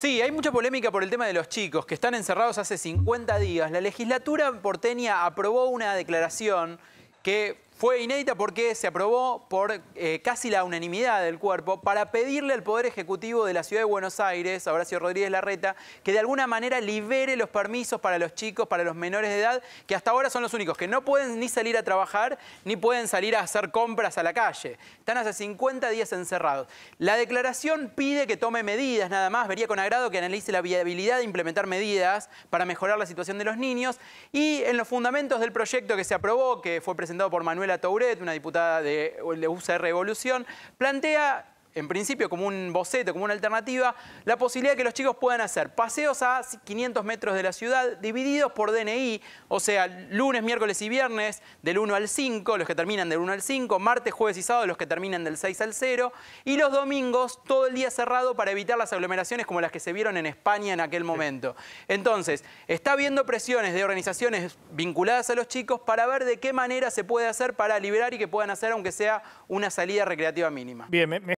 Sí, hay mucha polémica por el tema de los chicos que están encerrados hace 50 días. La legislatura porteña aprobó una declaración que fue inédita porque se aprobó por eh, casi la unanimidad del cuerpo para pedirle al Poder Ejecutivo de la Ciudad de Buenos Aires, a Horacio Rodríguez Larreta, que de alguna manera libere los permisos para los chicos, para los menores de edad, que hasta ahora son los únicos que no pueden ni salir a trabajar ni pueden salir a hacer compras a la calle. Están hace 50 días encerrados. La declaración pide que tome medidas nada más, vería con agrado que analice la viabilidad de implementar medidas para mejorar la situación de los niños y en los fundamentos del proyecto que se aprobó, que fue presentado por Manuel la Touret, una diputada de, de UCR Revolución, plantea en principio como un boceto, como una alternativa, la posibilidad de que los chicos puedan hacer paseos a 500 metros de la ciudad divididos por DNI, o sea, lunes, miércoles y viernes del 1 al 5, los que terminan del 1 al 5, martes, jueves y sábado los que terminan del 6 al 0, y los domingos todo el día cerrado para evitar las aglomeraciones como las que se vieron en España en aquel momento. Entonces, está habiendo presiones de organizaciones vinculadas a los chicos para ver de qué manera se puede hacer para liberar y que puedan hacer aunque sea una salida recreativa mínima. Bien,